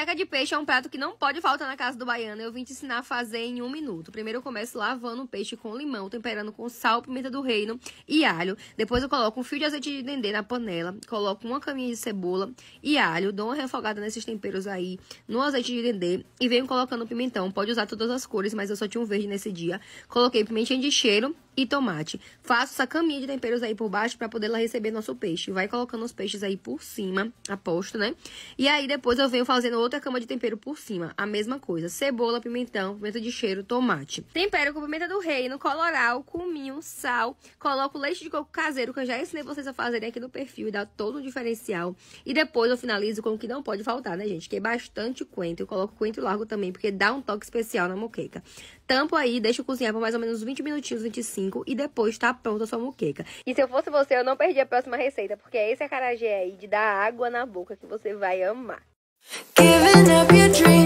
Caca de peixe é um prato que não pode faltar na casa do baiano. Eu vim te ensinar a fazer em um minuto. Primeiro eu começo lavando o peixe com limão, temperando com sal, pimenta do reino e alho. Depois eu coloco um fio de azeite de dendê na panela, coloco uma caminha de cebola e alho, dou uma refogada nesses temperos aí no azeite de dendê e venho colocando pimentão. Pode usar todas as cores, mas eu só tinha um verde nesse dia. Coloquei pimentinha de cheiro e tomate. Faço essa caminha de temperos aí por baixo para poder receber nosso peixe. Vai colocando os peixes aí por cima, aposto, né? E aí depois eu venho fazendo outra cama de tempero por cima. A mesma coisa. Cebola, pimentão, pimenta de cheiro, tomate. Tempero com pimenta do reino, coloral, cominho, sal. Coloco leite de coco caseiro, que eu já ensinei vocês a fazerem aqui no perfil e dá todo o diferencial. E depois eu finalizo com o que não pode faltar, né, gente? Que é bastante coentro. Eu coloco coentro largo também, porque dá um toque especial na moqueca. Tampo aí, deixo cozinhar por mais ou menos 20 minutinhos, 25 5 e depois tá pronta a sua muqueca. E se eu fosse você, eu não perdi a próxima receita, porque é esse acarajé aí de dar água na boca que você vai amar. Giving up your dream.